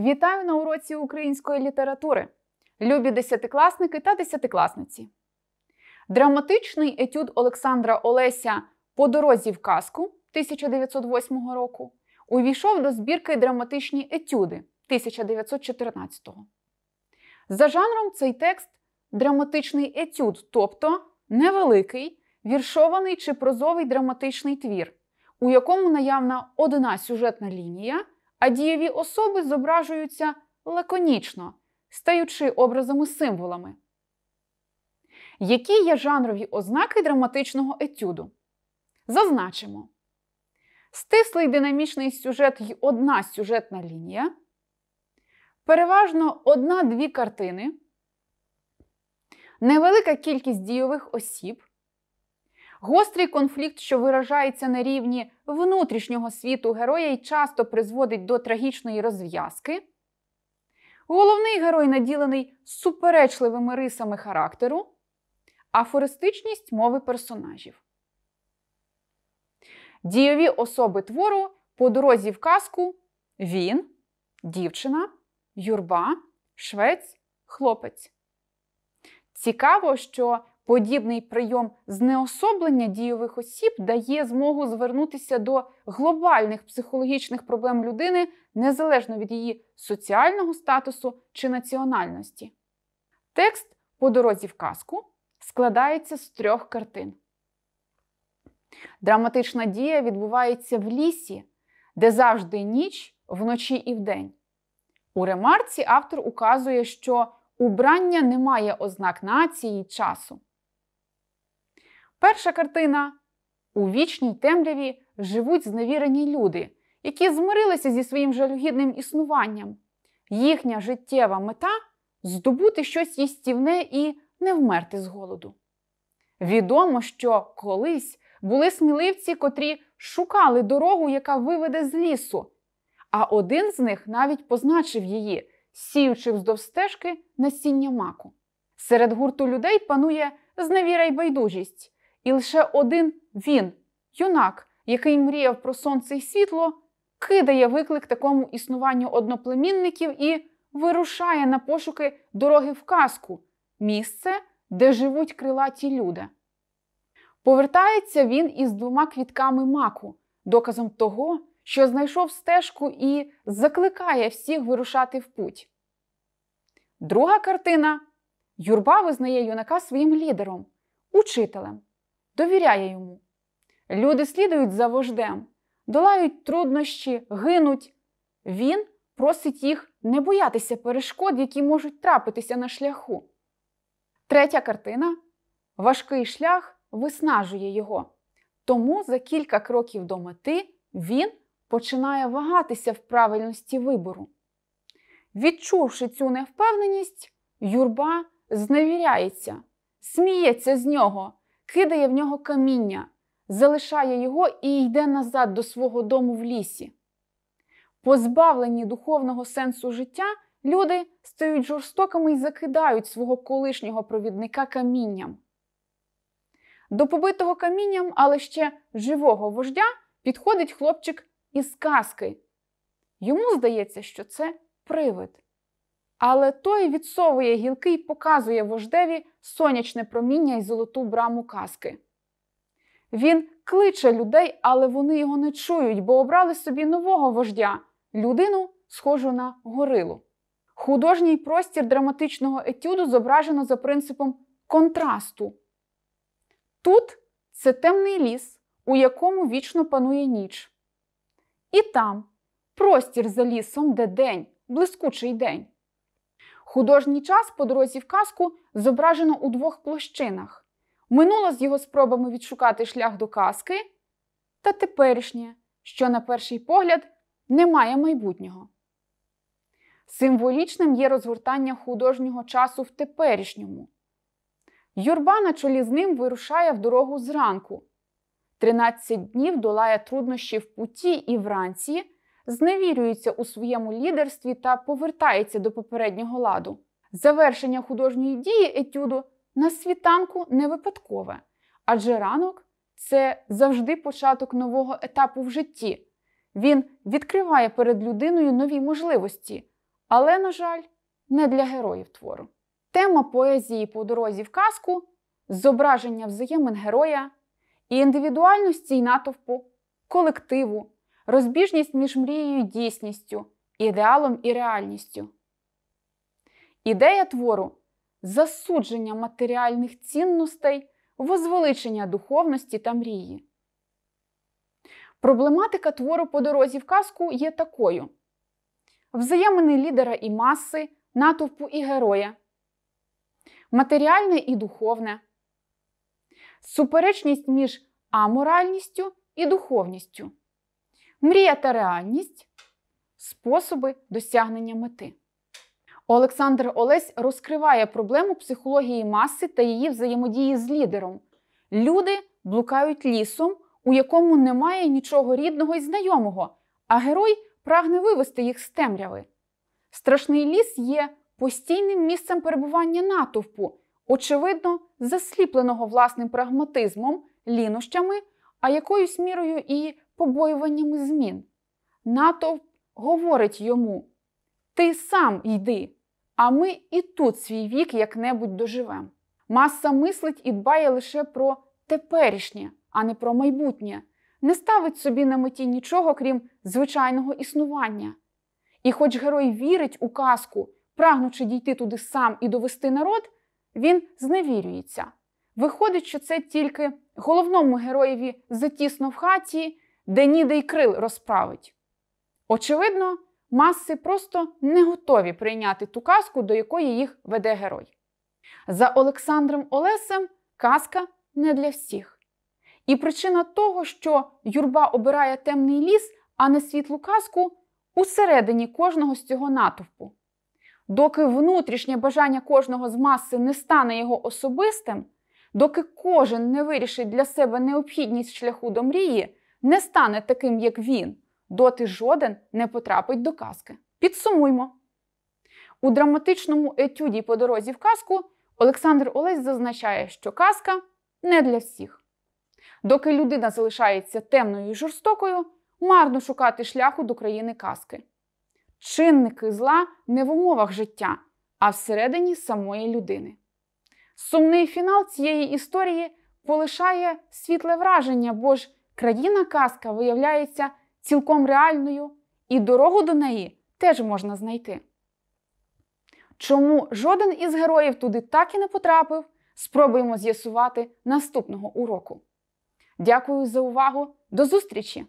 Вітаю на уроці української літератури, любі десятикласники та десятикласниці. Драматичний етюд Олександра Олеся По дорозі в казку 1908 року увійшов до збірки драматичні етюди 1914 року. За жанром цей текст драматичний етюд, тобто невеликий, віршований чи прозовий драматичний твір, у якому наявна одна сюжетна лінія а дієві особи зображуються лаконічно, стаючи образами-символами. Які є жанрові ознаки драматичного етюду? Зазначимо. Стислий динамічний сюжет і одна сюжетна лінія. Переважно одна-дві картини. Невелика кількість дійових осіб. Гострий конфлікт, що виражається на рівні внутрішнього світу героя і часто призводить до трагічної розв'язки. Головний герой наділений суперечливими рисами характеру, афористичність мови персонажів. Дієві особи твору по дорозі в казку він, дівчина, юрба, швець, хлопець. Цікаво, що Подібний прийом знеособлення дійових осіб дає змогу звернутися до глобальних психологічних проблем людини незалежно від її соціального статусу чи національності. Текст по дорозі в казку складається з трьох картин. Драматична дія відбувається в лісі, де завжди ніч вночі і вдень. У ремарці автор указує, що убрання не має ознак нації і часу. Перша картина у вічній темряві живуть зневірені люди, які змирилися зі своїм жалюгідним існуванням. Їхня життєва мета здобути щось їстівне і не вмерти з голоду. Відомо, що колись були сміливці, котрі шукали дорогу, яка виведе з лісу, а один з них навіть позначив її, сіючи вздовж стежки насіння маку. Серед гурту людей панує зневіра й байдужість. І лише один він, юнак, який мріяв про сонце і світло, кидає виклик такому існуванню одноплемінників і вирушає на пошуки дороги в казку місце, де живуть крилаті люди. Повертається він із двома квітками маку, доказом того, що знайшов стежку і закликає всіх вирушати в путь. Друга картина Юрба визнає юнака своїм лідером, учителем довіряє йому. Люди слідують за вождем, долають труднощі, гинуть. Він просить їх не боятися перешкод, які можуть трапитися на шляху. Третя картина важкий шлях виснажує його. Тому за кілька кроків до мети він починає вагатися в правильності вибору. Відчувши цю невпевненість, юрба зневіряється, сміється з нього, кидає в нього каміння, залишає його і йде назад до свого дому в лісі. Позбавлені духовного сенсу життя, люди стають жорстокими і закидають свого колишнього провідника камінням. До побитого камінням, але ще живого вождя, підходить хлопчик із казки. Йому здається, що це привид. Але той відсовує гілки і показує вождеві сонячне проміння і золоту браму казки. Він кличе людей, але вони його не чують, бо обрали собі нового вождя людину, схожу на горилу. Художній простір драматичного етюду зображено за принципом контрасту. Тут це темний ліс, у якому вічно панує ніч. І там простір за лісом, де день, блискучий день. Художній час по дорозі в казку зображено у двох площинах: минуло з його спробами відшукати шлях до казки, та теперішнє, що, на перший погляд, не має майбутнього. Символічним є розгортання художнього часу в теперішньому. Юрба на чолі з ним вирушає в дорогу зранку. 13 днів долає труднощі в путі і вранці зневірюється у своєму лідерстві та повертається до попереднього ладу. Завершення художньої дії етюду на світанку не випадкове, адже ранок це завжди початок нового етапу в житті. Він відкриває перед людиною нові можливості, але, на жаль, не для героїв твору. Тема поезії по дорозі в казку зображення взаємин героя і індивідуальності й натовпу, колективу, розбіжність між мрією і дійсністю, ідеалом і реальністю. Ідея твору засудження матеріальних цінностей, возвеличення духовності та мрії. Проблематика твору по дорозі в казку є такою: взаємини лідера і маси, натовпу і героя, матеріальне і духовне, суперечність між аморальністю і духовністю. Мрія та реальність способи досягнення мети. Олександр Олесь розкриває проблему психології маси та її взаємодії з лідером. Люди блукають лісом, у якому немає нічого рідного і знайомого, а герой прагне вивести їх з темряви. Страшний ліс є постійним місцем перебування натовпу, очевидно, засліпленого власним прагматизмом, лінощами, а якоюсь мірою і побоюваннями змін. Натовп говорить йому: Ти сам йди, а ми і тут свій вік як-небудь доживемо. Маса мислить і дбає лише про теперішнє, а не про майбутнє, не ставить собі на меті нічого, крім звичайного існування. І хоч герой вірить у казку, прагнучи дійти туди сам і довести народ, він зневірюється. Виходить, що це тільки головному героєві затісно в хаті, де ніде й крил розправить. Очевидно, маси просто не готові прийняти ту казку, до якої їх веде герой. За Олександром Олесем казка не для всіх. І причина того, що юрба обирає темний ліс, а не світлу казку усередині кожного з цього натовпу. Доки внутрішнє бажання кожного з маси не стане його особистим, доки кожен не вирішить для себе необхідність шляху до мрії, не стане таким, як він, доти жоден не потрапить до казки. Підсумуймо. У драматичному етюді по дорозі в казку Олександр Олесь зазначає, що казка не для всіх. Доки людина залишається темною і жорстокою, марно шукати шляху до країни казки. Чинники зла не в умовах життя, а всередині самої людини. Сумний фінал цієї історії полишає світле враження, бо ж Країна казка виявляється цілком реальною, і дорогу до неї теж можна знайти. Чому жоден із героїв туди так і не потрапив, спробуємо з'ясувати наступного уроку. Дякую за увагу! До зустрічі!